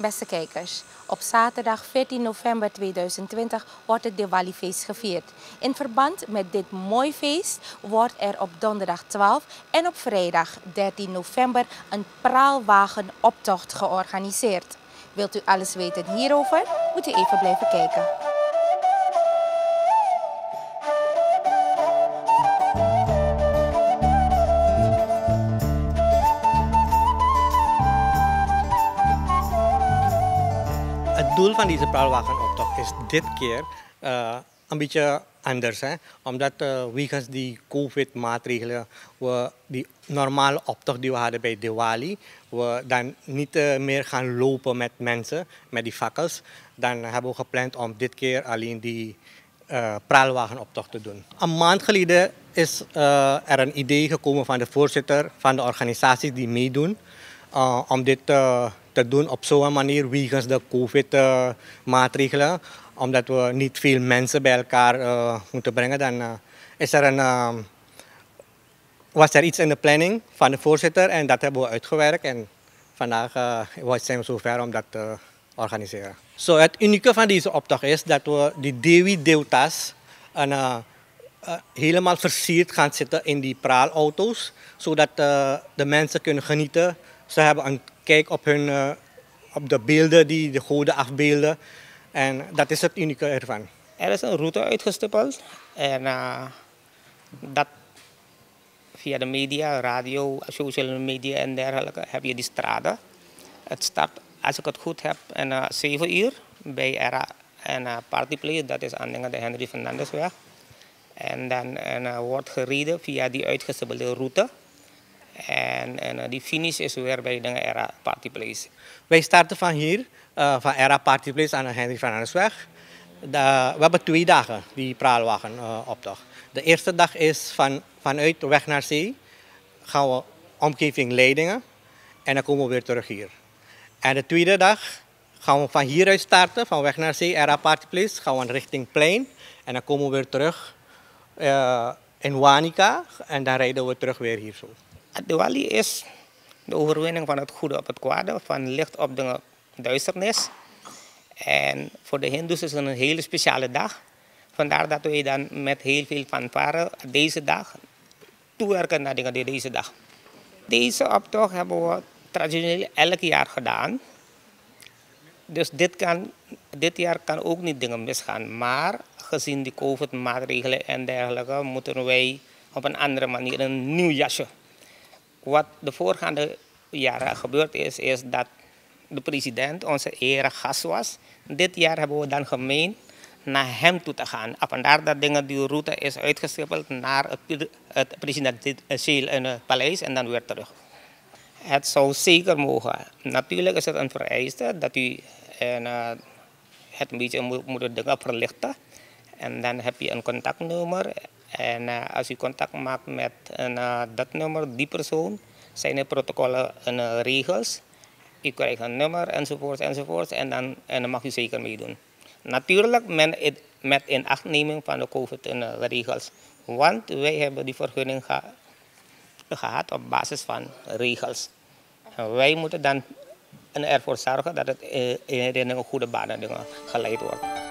Beste kijkers, op zaterdag 14 november 2020 wordt het Diwali-feest gevierd. In verband met dit mooi feest wordt er op donderdag 12 en op vrijdag 13 november een praalwagenoptocht georganiseerd. Wilt u alles weten hierover? Moet u even blijven kijken. Het doel van deze praalwagenoptocht is dit keer eh, een beetje anders. Hè? Omdat uh, wegens die COVID-maatregelen we die normale optocht die we hadden bij Diwali, we dan niet eh, meer gaan lopen met mensen, met die fakkels. Dan hebben we gepland om dit keer alleen die praalwagenoptocht te doen. Een maand geleden is er een idee gekomen van de voorzitter van de organisatie die meedoen om dit doen op zo'n manier wegens de COVID-maatregelen. Omdat we niet veel mensen bij elkaar eh, moeten brengen, dan eh, is er een, eh, was er iets in de planning van de voorzitter en dat hebben we uitgewerkt. En vandaag zijn we zover om dat te organiseren. Zo, het unieke van deze optocht is dat we die Dewi deutas helemaal versierd gaan zitten in die praalauto's, zodat de mensen kunnen genieten ze hebben een kijk op, hun, eh, op de beelden die de goden afbeelden. En dat is het unieke ervan. Er is een route uitgestippeld en eh, dat via de media, radio, social media en dergelijke heb je die straten. Het start, als ik het goed heb, en, uh, 7 uur bij ERA en uh, eh, Partyplay, dat is aan de Henry Fernandesweg. En dan en, wordt gereden via die uitgestippelde route. En, en eh, die finish is weer bij de era Party Place. Wij starten van hier, eh, van era Party Place aan de Henry van Arsweg. we hebben twee dagen die praalwagen eh, optocht. De eerste dag is van, vanuit de weg naar zee. Gaan we omgeving Leidingen. En dan komen we weer terug hier. En de tweede dag gaan we van hieruit starten, van weg naar zee, Era Party Place. Gaan we richting Plein. En dan komen we weer terug in Wanica. En dan rijden we terug weer hier zo. Diwali is de overwinning van het goede op het kwade, van licht op de duisternis. En voor de Hindoes is het een hele speciale dag. Vandaar dat wij dan met heel veel fanfare deze dag toewerken naar dingen die deze dag. Deze optocht hebben we traditioneel elk jaar gedaan. Dus dit, kan, dit jaar kan ook niet dingen misgaan. Maar gezien de COVID-maatregelen en dergelijke, moeten wij op een andere manier een nieuw jasje wat de voorgaande jaren gebeurd is, is dat de president onze ere gast was. Dit jaar hebben we dan gemeen naar hem toe te gaan. Vandaar dat dingen, die route is uitgestippeld naar het, het presidentieel het eh, paleis en dan weer terug. Het zou zeker mogen. Natuurlijk is het een vereiste dat u en, eh, het een beetje moet, moet dingen verlichten. En dan heb je een contactnummer en eh, als u contact maakt met een, eh, dat nummer, die persoon, zijn er protocollen en eh, regels. U krijgt een nummer enzovoort enzovoort en dan, en dan mag u zeker meedoen. Natuurlijk men, met inachtneming van de COVID-regels. Want wij hebben die vergunning gehad op basis van regels. wij moeten dan ervoor zorgen dat het in een goede banen geleid wordt.